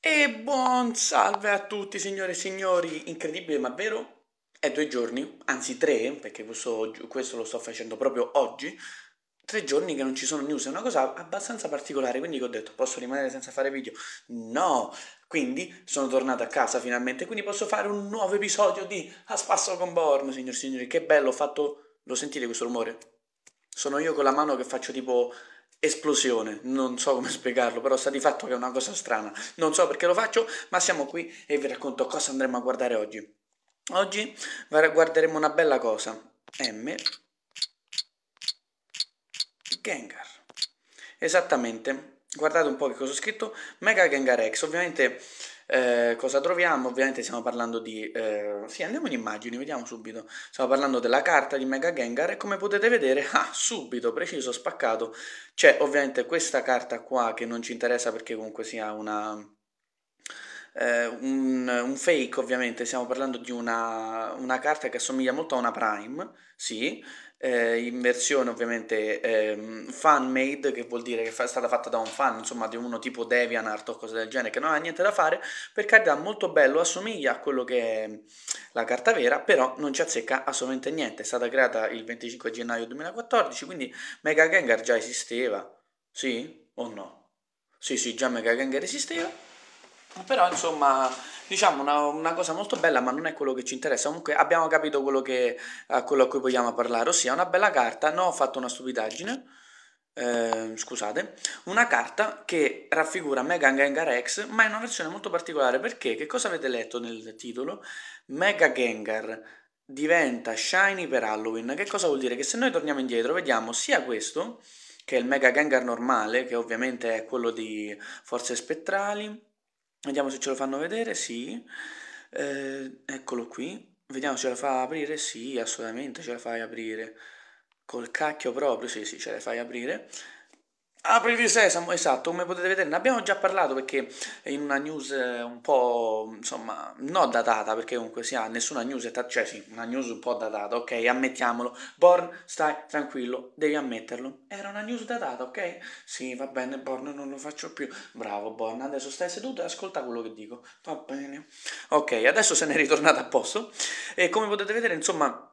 E buon salve a tutti signore e signori, incredibile ma vero? È due giorni, anzi tre, perché questo, questo, lo sto facendo proprio oggi, tre giorni che non ci sono news, è una cosa abbastanza particolare, quindi ho detto posso rimanere senza fare video? No! Quindi sono tornato a casa finalmente, quindi posso fare un nuovo episodio di A Spasso con Born, signori e signori, che bello, ho fatto... lo sentite questo rumore? Sono io con la mano che faccio tipo esplosione, non so come spiegarlo, però sta di fatto che è una cosa strana, non so perché lo faccio, ma siamo qui e vi racconto cosa andremo a guardare oggi. Oggi guarderemo una bella cosa, M Gengar. Esattamente, guardate un po' che cosa ho scritto, Mega Gengar X, ovviamente eh, cosa troviamo? Ovviamente stiamo parlando di... Eh, sì, andiamo in immagini, vediamo subito. Stiamo parlando della carta di Mega Gengar e come potete vedere, ah, subito, preciso, spaccato, c'è ovviamente questa carta qua che non ci interessa perché comunque sia una eh, un, un, fake ovviamente, stiamo parlando di una, una, carta che assomiglia molto a una Prime, sì, eh, in versione ovviamente eh, fan made, che vuol dire che è stata fatta da un fan, insomma di uno tipo DeviantArt o cose del genere, che non ha niente da fare, per carità molto bello, assomiglia a quello che è la carta vera, però non ci azzecca assolutamente niente, è stata creata il 25 gennaio 2014, quindi Mega Gengar già esisteva, sì o no? Sì, sì, già Mega Gengar esisteva. Però insomma, diciamo una, una, cosa molto bella, ma non è quello che ci interessa. Comunque abbiamo capito quello, che, a, quello a cui vogliamo parlare, ossia una bella carta, no, ho fatto una stupidaggine. Eh, scusate, una carta che raffigura Mega Gengar X, ma è una versione molto particolare perché che cosa avete letto nel titolo? Mega Gengar diventa shiny per Halloween. Che cosa vuol dire? Che se noi torniamo indietro, vediamo sia questo che è il Mega Gengar normale, che ovviamente è quello di forze spettrali Vediamo se ce lo fanno vedere, sì. Eh, eccolo qui. Vediamo se ce la fa aprire, sì, assolutamente ce la fai aprire. Col cacchio proprio, sì, sì, ce la fai aprire. Apri di sesamo, esatto, come potete vedere ne abbiamo già parlato perché in una news eh, un po', insomma, non datata perché comunque si ha nessuna news, cioè sì, una news un po' datata, ok, ammettiamolo, Born, stai tranquillo, devi ammetterlo, era una news datata, ok? Sì, va bene, Born, non lo faccio più, bravo Born, adesso stai seduto e ascolta quello che dico, va bene. Ok, adesso se ne è ritornata a posto e come potete vedere, insomma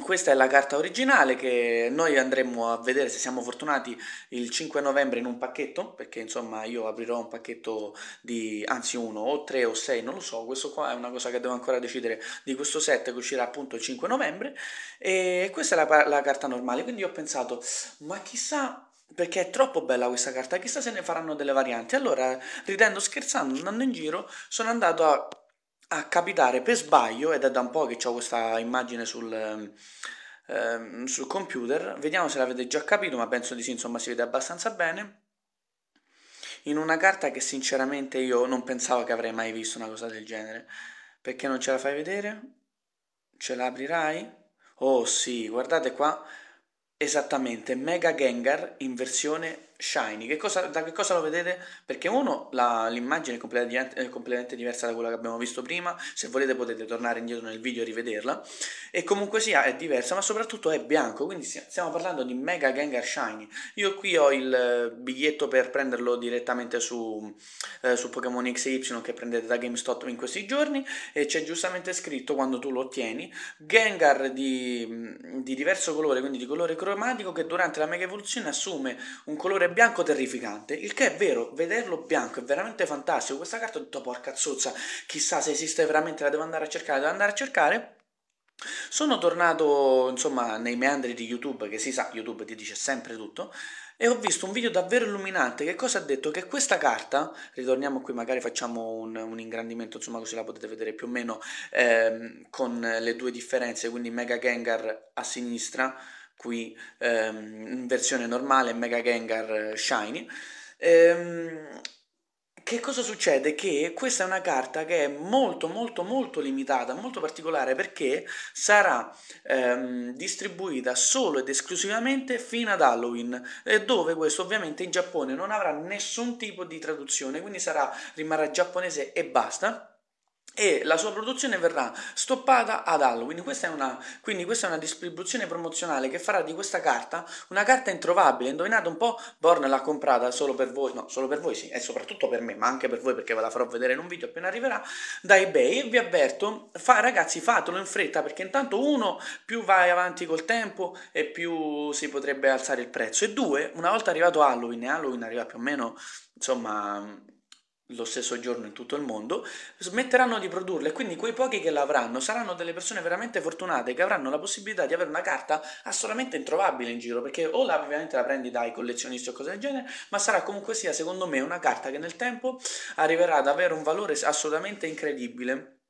questa è la carta originale che noi andremo a vedere se siamo fortunati il 5 novembre in un pacchetto, perché insomma io aprirò un pacchetto di anzi uno o tre o sei, non lo so, questo qua è una cosa che devo ancora decidere di questo set che uscirà appunto il 5 novembre e questa è la, la carta normale, quindi ho pensato ma chissà perché è troppo bella questa carta, chissà se ne faranno delle varianti. Allora, ridendo scherzando, andando in giro, sono andato a a capitare per sbaglio, ed è da un po' che ho questa immagine sul, ehm, sul computer, vediamo se l'avete già capito, ma penso di sì, insomma si vede abbastanza bene, in una carta che sinceramente io non pensavo che avrei mai visto una cosa del genere. Perché non ce la fai vedere? Ce la aprirai? Oh sì, guardate qua, esattamente, Mega Gengar in versione Shiny, che cosa, da che cosa lo vedete? Perché uno, la, l'immagine è completamente, è completamente, diversa da quella che abbiamo visto prima, se volete potete tornare indietro nel video e rivederla, e comunque sia è diversa, ma soprattutto è bianco, quindi stiamo parlando di Mega Gengar Shiny. Io qui ho il eh, biglietto per prenderlo direttamente su, eh, su Pokémon XY che prendete da GameStop in questi giorni, e c'è giustamente scritto quando tu lo ottieni, Gengar di, di diverso colore, quindi di colore cromatico, che durante la Mega Evoluzione assume un colore bianco terrificante, il che è vero, vederlo bianco è veramente fantastico. Questa carta è tutta porca zozza, chissà se esiste veramente, la devo andare a cercare, devo andare a cercare. Sono tornato insomma nei meandri di YouTube, che si sa, YouTube ti dice sempre tutto, e ho visto un video davvero illuminante che cosa ha detto? Che questa carta, ritorniamo qui, magari facciamo un, un ingrandimento, insomma così la potete vedere più o meno ehm, con le due differenze, quindi Mega Gengar a sinistra, qui ehm, in versione normale Mega Gengar eh, Shiny. Ehm, che cosa succede? Che questa è una carta che è molto molto molto limitata, molto particolare perché sarà ehm, distribuita solo ed esclusivamente fino ad Halloween dove questo ovviamente in Giappone non avrà nessun tipo di traduzione quindi sarà, rimarrà giapponese e basta e la sua produzione verrà stoppata ad Halloween. Questa è una, quindi questa è una distribuzione promozionale che farà di questa carta una carta introvabile. Indovinate un po', Born l'ha comprata solo per voi, no, solo per voi sì, e soprattutto per me, ma anche per voi perché ve la farò vedere in un video appena arriverà, da eBay. vi avverto, fa, ragazzi fatelo in fretta perché intanto uno, più vai avanti col tempo e più si potrebbe alzare il prezzo. E due, una volta arrivato Halloween, e Halloween arriva più o meno, insomma lo stesso giorno in tutto il mondo, smetteranno di produrle, quindi quei pochi che l'avranno saranno delle persone veramente fortunate che avranno la possibilità di avere una carta assolutamente introvabile in giro, perché o la, ovviamente la prendi dai collezionisti o cose del genere, ma sarà comunque sia secondo me una carta che nel tempo arriverà ad avere un valore assolutamente incredibile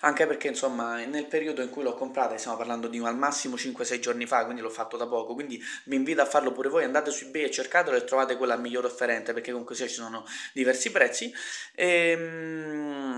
anche perché insomma nel periodo in cui l'ho comprata, stiamo parlando di al massimo 5-6 giorni fa, quindi l'ho fatto da poco, quindi vi invito a farlo pure voi, andate su eBay e cercatelo e trovate quella migliore offerente perché comunque sia ci sono diversi prezzi. Ehm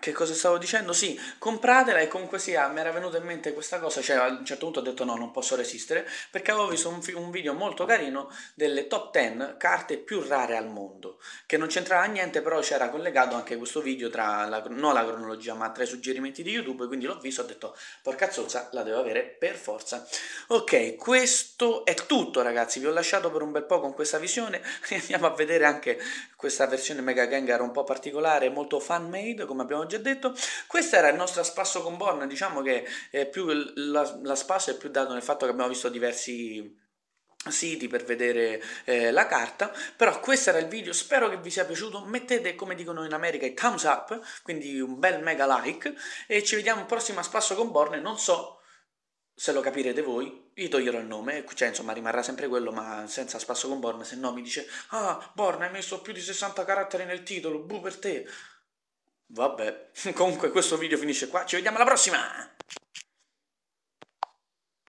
che cosa stavo dicendo? Sì, compratela e comunque sia, mi era venuta in mente questa cosa, cioè a un certo punto ho detto no, non posso resistere, perché avevo visto un, un video molto carino delle top 10 carte più rare al mondo, che non c'entrava niente, però c'era collegato anche questo video tra, la, non la cronologia, ma tra i suggerimenti di YouTube, quindi l'ho visto, ho detto porca zozza, la devo avere per forza. Ok, questo è tutto ragazzi, vi ho lasciato per un bel po' con questa visione, andiamo a vedere anche questa versione Mega Gengar un po' particolare, molto fan-made, come abbiamo già detto. Questa era il nostro spasso con Born, diciamo che più la, la spasso è più dato nel fatto che abbiamo visto diversi siti per vedere eh, la carta però questo era il video spero che vi sia piaciuto mettete come dicono in America i thumbs up quindi un bel mega like e ci vediamo prossimo a spasso con Borne non so se lo capirete voi io toglierò il nome cioè insomma rimarrà sempre quello ma senza spasso con Borne se no mi dice ah Borne hai messo più di 60 caratteri nel titolo bu per te Vabbè, comunque questo video finisce qua, ci vediamo alla prossima!